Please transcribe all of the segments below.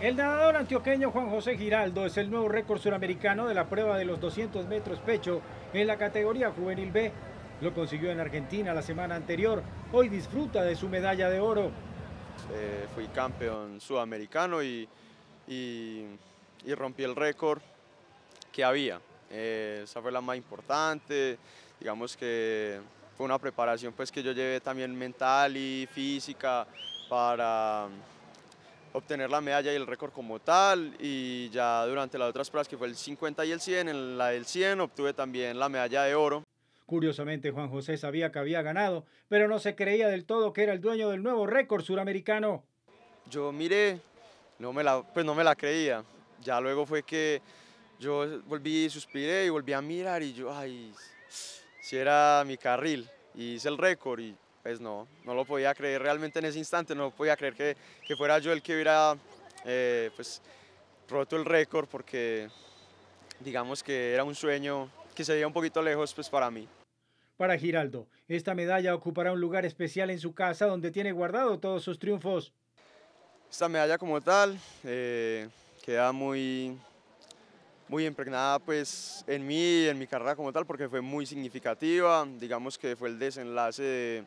El nadador antioqueño Juan José Giraldo es el nuevo récord suramericano de la prueba de los 200 metros pecho en la categoría juvenil B. Lo consiguió en Argentina la semana anterior. Hoy disfruta de su medalla de oro. Eh, fui campeón sudamericano y, rompí el récord que había. Eh, esa fue la más importante. Digamos que fue una preparación pues que yo llevé también mental y física para mm, obtener la medalla y el récord como tal y ya durante las otras pruebas que fue el 50 y el 100, en la del 100 obtuve también la medalla de oro. Curiosamente, Juan José sabía que había ganado, pero no se creía del todo que era el dueño del nuevo récord suramericano. Yo miré, no me la, pues no me la creía. Ya luego fue que yo volví, y suspiré y volví a mirar y yo, ay, si era mi carril y hice el récord y pues no, no lo podía creer realmente en ese instante, no podía creer que, que fuera yo el que hubiera eh, pues roto el récord porque digamos que era un sueño que se veía un poquito lejos pues para mí. Para Giraldo, esta medalla ocupará un lugar especial en su casa donde tiene guardado todos sus triunfos. Esta medalla como tal eh, queda muy muy impregnada pues en mí y en mi carrera como tal porque fue muy significativa, digamos que fue el desenlace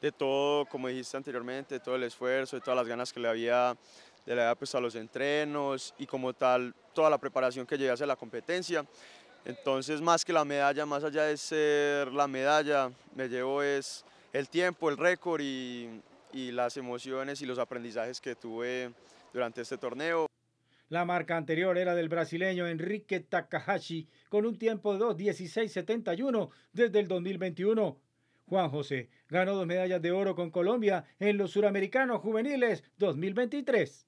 de, todo, como dijiste anteriormente, todo el esfuerzo, y todas las ganas que le había, de la edad pues a los entrenos y como tal toda la preparación que llevé hacia la competencia. Entonces más que la medalla, más allá de ser la medalla, me llevo es el tiempo, el récord y, y las emociones y los aprendizajes que tuve durante este torneo. La marca anterior era del brasileño Enrique Takahashi con un tiempo de 2.16.71 desde el 2021. Juan José ganó dos medallas de oro con Colombia en los Suramericanos Juveniles 2023.